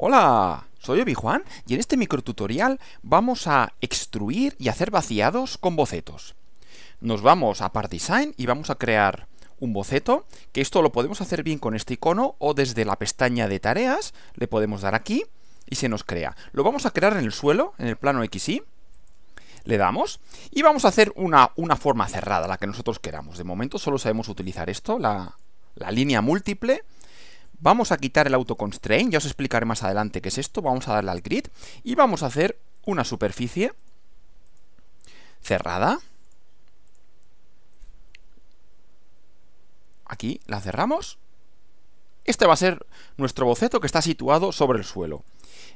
Hola, soy Obi Juan y en este microtutorial vamos a extruir y hacer vaciados con bocetos. Nos vamos a Part Design y vamos a crear un boceto, que esto lo podemos hacer bien con este icono o desde la pestaña de tareas, le podemos dar aquí y se nos crea. Lo vamos a crear en el suelo, en el plano XY, le damos y vamos a hacer una, forma cerrada, la que nosotros queramos. De momento solo sabemos utilizar esto, la, la línea múltiple, Vamos a quitar el autoconstraint, ya os explicaré más adelante qué es esto. Vamos a darle al grid y vamos a hacer una superficie cerrada. Aquí la cerramos. Este va a ser nuestro boceto que está situado sobre el suelo.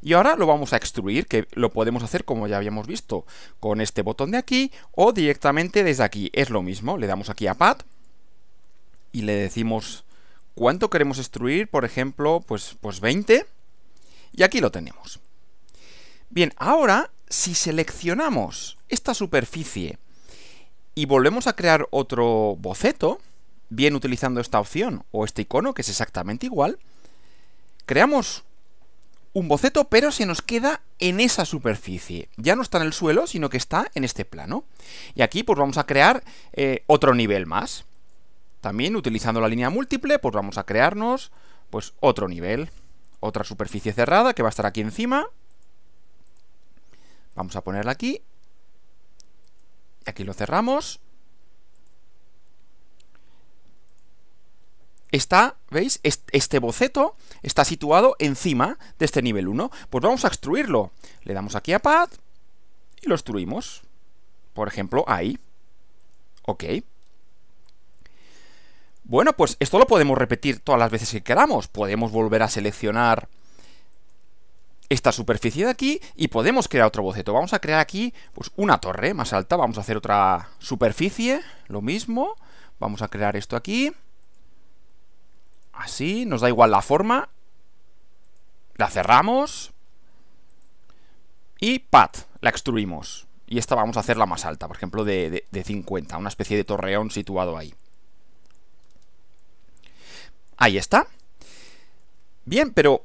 Y ahora lo vamos a extruir, que lo podemos hacer como ya habíamos visto, con este botón de aquí o directamente desde aquí. Es lo mismo, le damos aquí a Pad y le decimos ¿Cuánto queremos destruir, Por ejemplo, pues, pues 20. Y aquí lo tenemos. Bien, ahora, si seleccionamos esta superficie y volvemos a crear otro boceto, bien utilizando esta opción o este icono, que es exactamente igual, creamos un boceto, pero se nos queda en esa superficie. Ya no está en el suelo, sino que está en este plano. Y aquí pues vamos a crear eh, otro nivel más. También utilizando la línea múltiple, pues vamos a crearnos pues otro nivel, otra superficie cerrada que va a estar aquí encima. Vamos a ponerla aquí. Y aquí lo cerramos. Está, ¿veis? Este boceto está situado encima de este nivel 1. Pues vamos a extruirlo. Le damos aquí a Pad y lo extruimos. Por ejemplo, ahí. Ok. Bueno, pues esto lo podemos repetir todas las veces que queramos. Podemos volver a seleccionar esta superficie de aquí y podemos crear otro boceto. Vamos a crear aquí pues, una torre más alta. Vamos a hacer otra superficie, lo mismo. Vamos a crear esto aquí. Así, nos da igual la forma. La cerramos. Y pat, la extruimos. Y esta vamos a hacerla más alta, por ejemplo de 50, una especie de torreón situado ahí. Ahí está. Bien, pero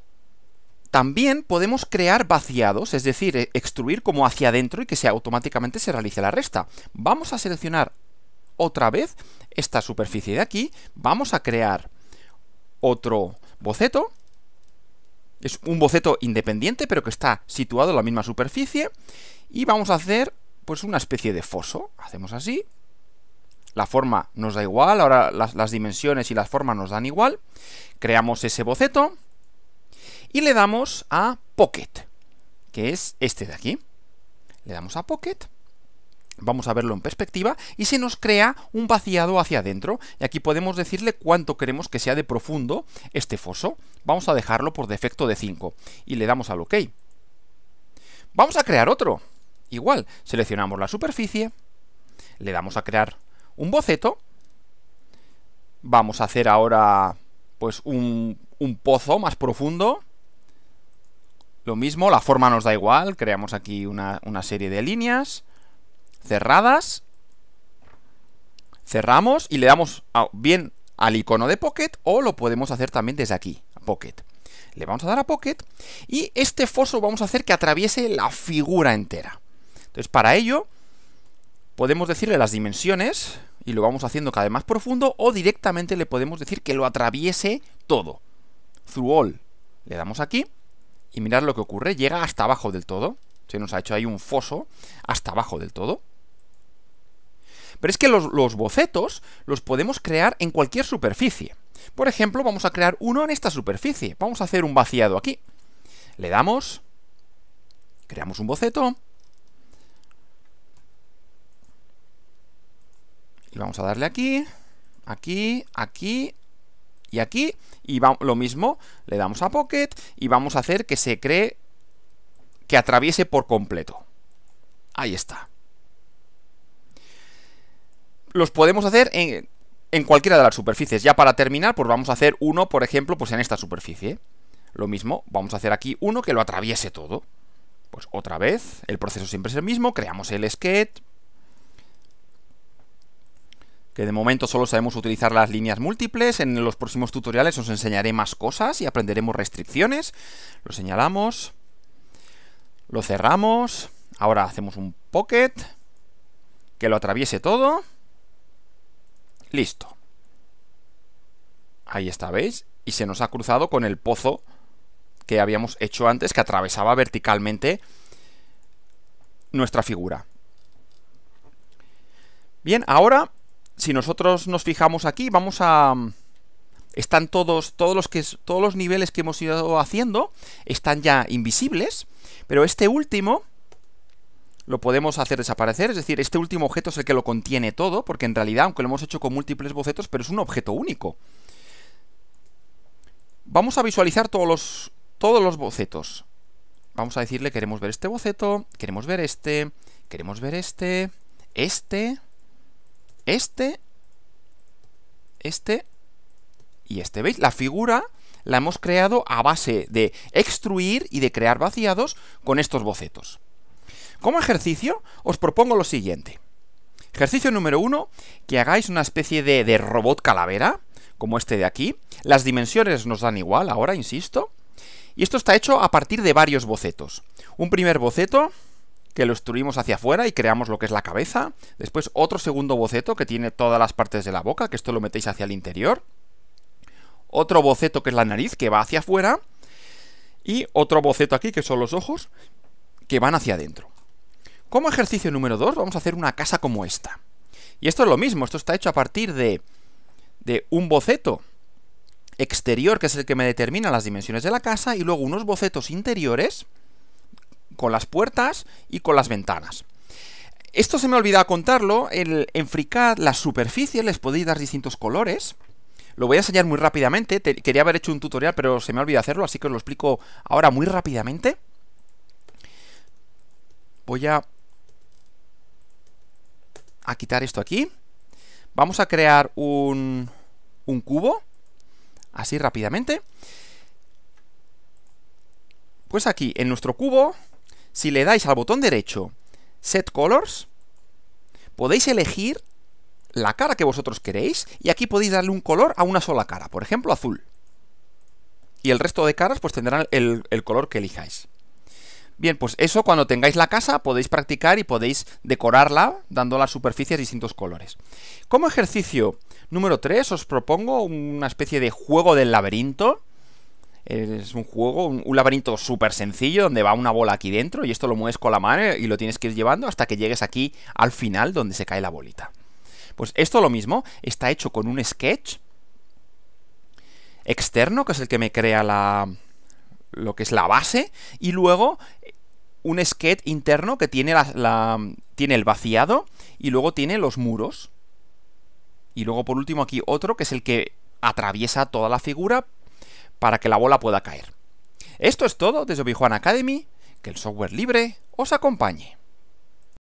también podemos crear vaciados, es decir, e-, extruir como hacia adentro y que automáticamente se realice la resta. Vamos a seleccionar otra vez esta superficie de aquí, vamos a crear otro boceto, es un boceto independiente pero que está situado en la misma superficie y vamos a hacer pues una especie de foso, hacemos así, la forma nos da igual, ahora las, dimensiones y las formas nos dan igual, creamos ese boceto y le damos a Pocket, que es este de aquí. Le damos a Pocket vamos a verlo en perspectiva, y se nos crea un vaciado hacia adentro. Y aquí podemos decirle cuánto queremos que sea de profundo este foso. Vamos a dejarlo por defecto de 5. Y le damos al OK. Vamos a crear otro. Igual, seleccionamos la superficie, le damos a crear un boceto. Vamos a hacer ahora pues un, pozo más profundo. Lo mismo, la forma nos da igual, creamos aquí una, serie de líneas cerradas. Cerramos y le damos bien al icono de Pocket o lo podemos hacer también desde aquí, Pocket. Le vamos a dar a Pocket y este foso vamos a hacer que atraviese la figura entera. Entonces para ello podemos decirle las dimensiones y lo vamos haciendo cada vez más profundo o directamente le podemos decir que lo atraviese todo. Through all. Le damos aquí y mirad lo que ocurre. Llega hasta abajo del todo. Se nos ha hecho ahí un foso hasta abajo del todo. Pero es que los, los bocetos los podemos crear en cualquier superficie. Por ejemplo, vamos a crear uno en esta superficie. Vamos a hacer un vaciado aquí. Le damos, creamos un boceto, vamos a darle aquí, aquí, aquí y aquí. Y lo mismo, le damos a Pocket y vamos a hacer que se cree que atraviese por completo. Ahí está. Los podemos hacer en, en cualquiera de las superficies. Ya para terminar, pues vamos a hacer uno, por ejemplo, pues en esta superficie. Lo mismo, vamos a hacer aquí uno que lo atraviese todo. Pues otra vez, el proceso siempre es el mismo, creamos el sketch, que de momento solo sabemos utilizar las líneas múltiples. En los próximos tutoriales os enseñaré más cosas y aprenderemos restricciones. Lo señalamos, lo cerramos, ahora hacemos un pocket, que lo atraviese todo. Listo. Ahí está, ¿veis? Y se nos ha cruzado con el pozo que habíamos hecho antes, que atravesaba verticalmente nuestra figura. Bien, ahora si nosotros nos fijamos aquí, vamos a... Mm, están todos, todos los, que, todos los niveles que hemos ido haciendo, están ya invisibles, pero este último lo podemos hacer desaparecer, es decir, este último objeto es el que lo contiene todo, porque en realidad, aunque lo hemos hecho con múltiples bocetos, pero es un objeto único. Vamos a visualizar todos los, todos los bocetos. Vamos a decirle, queremos ver este boceto, queremos ver este, queremos ver este, este, este, este y este. ¿Veis? La figura la hemos creado a base de extruir y de crear vaciados con estos bocetos. Como ejercicio, os propongo lo siguiente. Ejercicio número uno, que hagáis una especie de, de robot calavera, como este de aquí. Las dimensiones nos dan igual ahora, insisto. Y esto está hecho a partir de varios bocetos. Un primer boceto, que lo extruimos hacia afuera y creamos lo que es la cabeza. Después otro segundo boceto que tiene todas las partes de la boca, que esto lo metéis hacia el interior. Otro boceto que es la nariz, que va hacia afuera. Y otro boceto aquí, que son los ojos, que van hacia adentro. Como ejercicio número 2, vamos a hacer una casa como esta. Y esto es lo mismo, esto está hecho a partir de, de un boceto exterior, que es el que me determina las dimensiones de la casa, y luego unos bocetos interiores con las puertas y con las ventanas. Esto se me olvidaba contarlo, el, en FreeCAD las superficies les podéis dar distintos colores, lo voy a enseñar muy rápidamente, quería haber hecho un tutorial pero se me ha olvidado hacerlo, así que lo explico ahora muy rápidamente. Voy a, a quitar esto aquí, vamos a crear un, un cubo, así rápidamente. Pues aquí, en nuestro cubo, si le dais al botón derecho Set Colors, podéis elegir la cara que vosotros queréis y aquí podéis darle un color a una sola cara, por ejemplo azul. Y el resto de caras pues tendrán el, el color que elijáis. Bien, pues eso cuando tengáis la casa podéis practicar y podéis decorarla dando las superficies distintos colores. Como ejercicio número 3 os propongo una especie de juego del laberinto es un juego, un, laberinto súper sencillo donde va una bola aquí dentro y esto lo mueves con la mano y lo tienes que ir llevando hasta que llegues aquí al final donde se cae la bolita. Pues esto lo mismo, está hecho con un sketch externo, que es el que me crea la lo que es la base, y luego eh, un sketch interno que tiene, la, tiene el vaciado y luego tiene los muros. Y luego por último aquí otro que es el que atraviesa toda la figura, para que la bola pueda caer. Esto es todo desde obi Academy, que el software libre os acompañe.